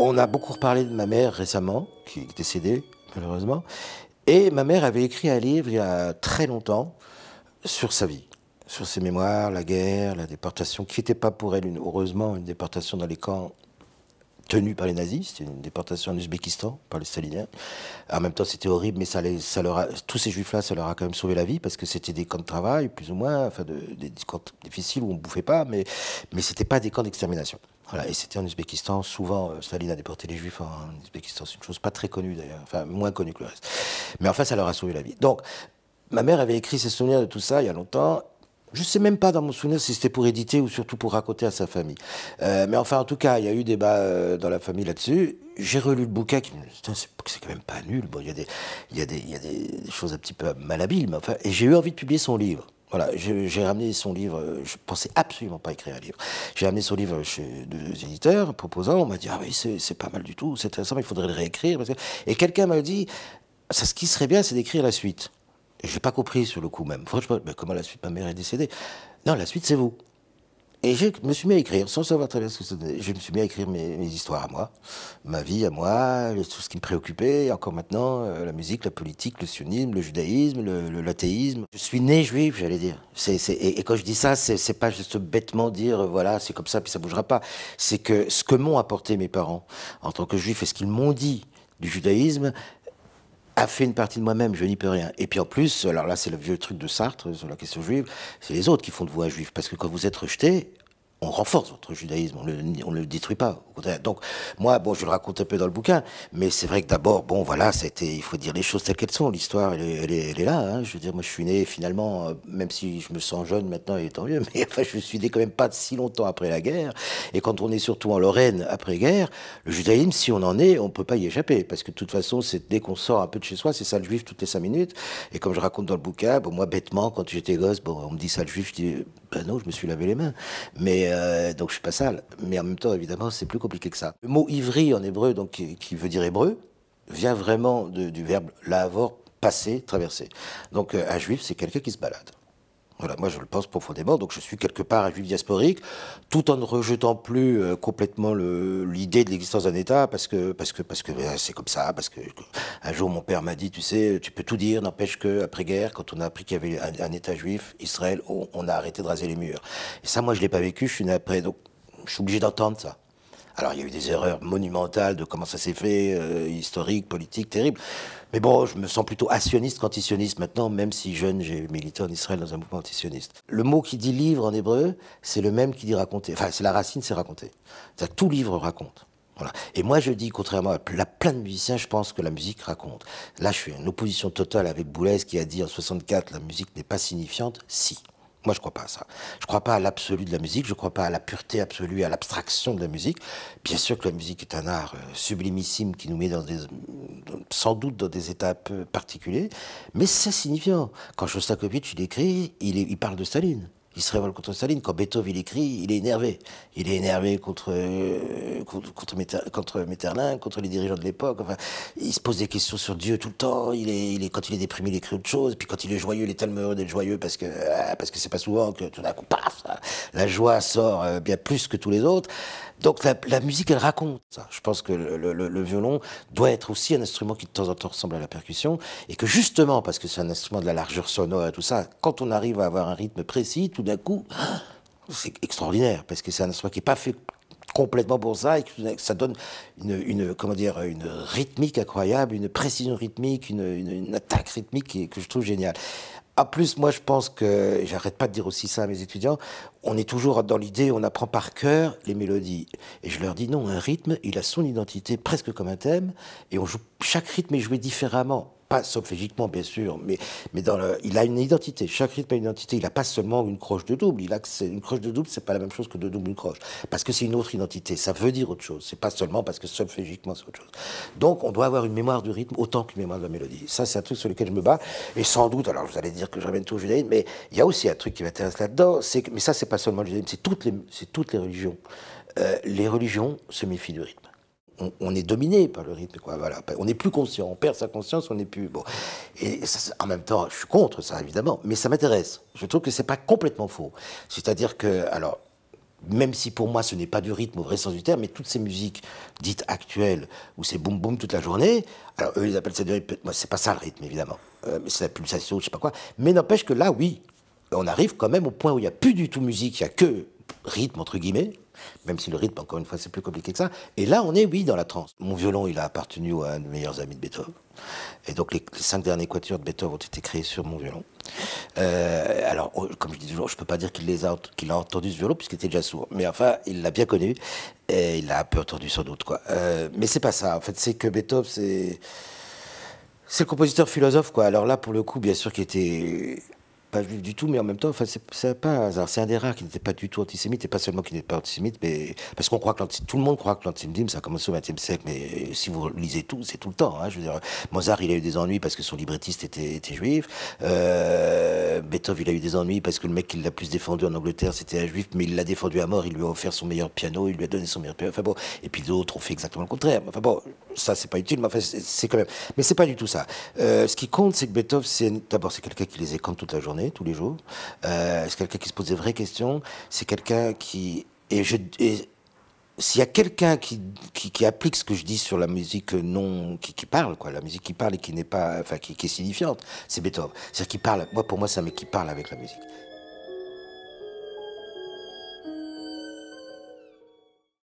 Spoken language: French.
On a beaucoup reparlé de ma mère récemment, qui est décédée malheureusement, et ma mère avait écrit un livre il y a très longtemps sur sa vie, sur ses mémoires, la guerre, la déportation, qui n'était pas pour elle, une, heureusement, une déportation dans les camps tenus par les nazis, c'était une déportation en Ouzbékistan par les staliniens. En même temps, c'était horrible, mais ça, les, ça leur tous ces juifs-là, ça leur a quand même sauvé la vie parce que c'était des camps de travail, plus ou moins, enfin des, camps difficiles où on ne bouffait pas, mais, mais ce n'était pas des camps d'extermination. Voilà, et c'était en Ouzbékistan. Souvent, euh, Staline a déporté les Juifs en Ouzbékistan. C'est une chose pas très connue d'ailleurs, enfin moins connue que le reste. Mais enfin, ça leur a sauvé la vie. Donc, ma mère avait écrit ses souvenirs de tout ça il y a longtemps. Je ne sais même pas dans mon souvenir si c'était pour éditer ou surtout pour raconter à sa famille. Euh, mais enfin, en tout cas, il y a eu débat euh, dans la famille là-dessus. J'ai relu le bouquin c'est quand même pas nul. Bon, il y a, des, y a, des, y a des, choses un petit peu malhabiles, mais enfin, et j'ai eu envie de publier son livre. Voilà, j'ai ramené son livre, euh, je pensais absolument pas écrire un livre. J'ai ramené son livre chez deux éditeurs proposant, on m'a dit, ah oui, c'est pas mal du tout, c'est intéressant, mais il faudrait le réécrire. Et quelqu'un m'a dit, ça, ce qui serait bien, c'est d'écrire la suite. Je n'ai pas compris sur le coup même. Franchement, mais comment la suite, ma mère est décédée Non, la suite, c'est vous. Et je me suis mis à écrire, sans savoir très bien ce que donnait, Je me suis mis à écrire mes, histoires à moi, ma vie à moi, tout ce qui me préoccupait, encore maintenant, euh, la musique, la politique, le sionisme, le judaïsme, l'athéisme. Je suis né juif, j'allais dire. et, et, quand je dis ça, c'est pas juste bêtement dire, euh, voilà, c'est comme ça, puis ça bougera pas. C'est que ce que m'ont apporté mes parents en tant que juif et ce qu'ils m'ont dit du judaïsme a fait une partie de moi-même, je n'y peux rien. Et puis en plus, alors là c'est le vieux truc de Sartre sur la question juive, c'est les autres qui font de vous un juif, parce que quand vous êtes rejeté, on renforce notre judaïsme, on ne le, le, détruit pas. Donc, moi, bon, je le raconte un peu dans le bouquin, mais c'est vrai que d'abord, bon, voilà, c'était, il faut dire les choses telles qu'elles sont. L'histoire, elle, est là. Hein. Je veux dire, moi, je suis né finalement, euh, même si je me sens jeune maintenant, et tant mieux, mais enfin, je suis né quand même pas si longtemps après la guerre. Et quand on est surtout en Lorraine après-guerre, le judaïsme, si on en est, on peut pas y échapper, parce que de toute façon, c'est dès qu'on sort un peu de chez soi, c'est ça le juif toutes les cinq minutes. Et comme je raconte dans le bouquin, bon, moi, bêtement, quand j'étais gosse, bon, on me dit ça le juif, je dis, ben non, je me suis lavé les mains, mais euh, donc je suis pas sale. Mais en même temps, évidemment, c'est plus compliqué que ça. Le mot ivri en hébreu, donc qui, veut dire hébreu, vient vraiment du verbe lavor, passer, traverser. Donc euh, un juif, c'est quelqu'un qui se balade. Voilà, moi je le pense profondément, donc je suis quelque part un juif diasporique, tout en ne rejetant plus euh, complètement l'idée de l'existence d'un État, parce que parce que parce que ben, c'est comme ça, parce que un jour mon père m'a dit, tu sais, tu peux tout dire, n'empêche que après guerre, quand on a appris qu'il y avait un, État juif, Israël, on, a arrêté de raser les murs. Et ça, moi je l'ai pas vécu, je suis né après, donc je suis obligé d'entendre ça. Alors il y a eu des erreurs monumentales de comment ça s'est fait, historiques, euh, historique, politique, terrible. Mais bon, je me sens plutôt asioniste qu'antisioniste maintenant, même si jeune, j'ai milité en Israël dans un mouvement antisioniste. Le mot qui dit livre en hébreu, c'est le même qui dit raconter. Enfin, c'est la racine, c'est raconter. tout livre raconte. Voilà. Et moi, je dis, contrairement à plein de musiciens, je pense que la musique raconte. Là, je suis en opposition totale avec Boulez qui a dit en 64, la musique n'est pas signifiante. Si. Moi, je ne crois pas à ça. Je ne crois pas à l'absolu de la musique, je ne crois pas à la pureté absolue, à l'abstraction de la musique. Bien sûr que la musique est un art euh, sublimissime qui nous met sans doute dans des états euh, particuliers, mais c'est signifiant. Quand Shostakovich il écrit, il, il parle de Staline il se révolte contre Staline. Quand Beethoven il écrit, il est énervé. Il est énervé contre, euh, contre, contre contre les dirigeants de l'époque. Enfin, il se pose des questions sur Dieu tout le temps. Il est, il est, quand il est déprimé, il écrit autre chose. Puis quand il est joyeux, il est tellement heureux d'être joyeux parce que ah, parce que c'est pas souvent que tout d'un coup, paf, la joie sort euh, bien plus que tous les autres. Donc la, musique, elle raconte ça. Je pense que le, violon doit être aussi un instrument qui de temps en temps ressemble à la percussion et que justement parce que c'est un instrument de la largeur sonore et tout ça, quand on arrive à avoir un rythme précis, tout d'un coup, c'est extraordinaire, parce que c'est un instrument qui n'est pas fait complètement pour ça, et que ça donne une, comment dire, une rythmique incroyable, une précision rythmique, une, attaque rythmique que je trouve géniale. En plus, moi, je pense que, j'arrête pas de dire aussi ça à mes étudiants, on est toujours dans l'idée, on apprend par cœur les mélodies. Et je leur dis non, un rythme, il a son identité presque comme un thème, et on joue, chaque rythme est joué différemment pas sophégiquement bien sûr, mais, mais dans il a une identité. Chaque rythme a une identité. Il n'a pas seulement une croche de double. Il a une croche de double, c'est pas la même chose que deux doubles une croche, parce que c'est une autre identité. Ça veut dire autre chose. C'est pas seulement parce que sophégiquement c'est autre chose. Donc on doit avoir une mémoire du rythme autant qu'une mémoire de la mélodie. Ça c'est un truc sur lequel je me bats. Et sans doute, alors vous allez dire que je ramène tout au judaïsme, mais il y a aussi un truc qui m'intéresse là-dedans. C'est mais ça c'est pas seulement le judaïsme, c'est toutes les toutes les religions. Euh, les religions se méfient du rythme on, est dominé par le rythme. Quoi. Voilà. On n'est plus conscient, on perd sa conscience, on n'est plus. Bon. Et en même temps, je suis contre ça, évidemment, mais ça m'intéresse. Je trouve que ce n'est pas complètement faux. C'est-à-dire que, alors, même si pour moi ce n'est pas du rythme au vrai sens du terme, mais toutes ces musiques dites actuelles, où c'est boum boum toute la journée, alors eux ils appellent ça du rythme, moi c'est pas ça le rythme évidemment, euh, mais c'est la pulsation, je sais pas quoi, mais n'empêche que là oui, on arrive quand même au point où il n'y a plus du tout musique, il n'y a que rythme entre guillemets, même si le rythme, encore une fois, c'est plus compliqué que ça. Et là, on est, oui, dans la transe. Mon violon, il a appartenu à un des meilleurs amis de Beethoven. Et donc, les, cinq dernières quatuors de Beethoven ont été créés sur mon violon. Euh, alors, oh, comme je dis toujours, je ne peux pas dire qu'il les a, qu'il a entendu ce violon, puisqu'il était déjà sourd. Mais enfin, il l'a bien connu. Et il l'a un peu entendu, sans doute, quoi. Euh, mais c'est pas ça. En fait, c'est que Beethoven, c'est. C'est le compositeur philosophe, quoi. Alors là, pour le coup, bien sûr, qu'il était pas juif du tout, mais en même temps, enfin, c'est pas un C'est un des rares qui n'était pas du tout antisémite, et pas seulement qui n'était pas antisémite, mais parce qu'on croit que tout le monde croit que l'antisémitisme, ça a commencé au XXe siècle, mais si vous lisez tout, c'est tout le temps. Hein, je veux dire, Mozart, il a eu des ennuis parce que son librettiste était, était juif. Euh, Beethoven, il a eu des ennuis parce que le mec qui l'a plus défendu en Angleterre, c'était un juif, mais il l'a défendu à mort, il lui a offert son meilleur piano, il lui a donné son meilleur piano. Enfin bon, et puis d'autres ont fait exactement le contraire. Enfin bon, ça, c'est pas utile, mais c'est quand même. Mais c'est pas du tout ça. Euh, ce qui compte, c'est que Beethoven, c'est d'abord, c'est quelqu'un qui les écante toute la journée tous les jours. c'est euh, quelqu'un qui se pose des vraies questions. C'est quelqu'un qui. Et je. s'il y a quelqu'un qui, qui, applique ce que je dis sur la musique non qui, qui parle quoi la musique qui parle et qui n'est pas enfin qui, est signifiante c'est Beethoven cest qui parle moi pour moi c'est un mec qui parle avec la musique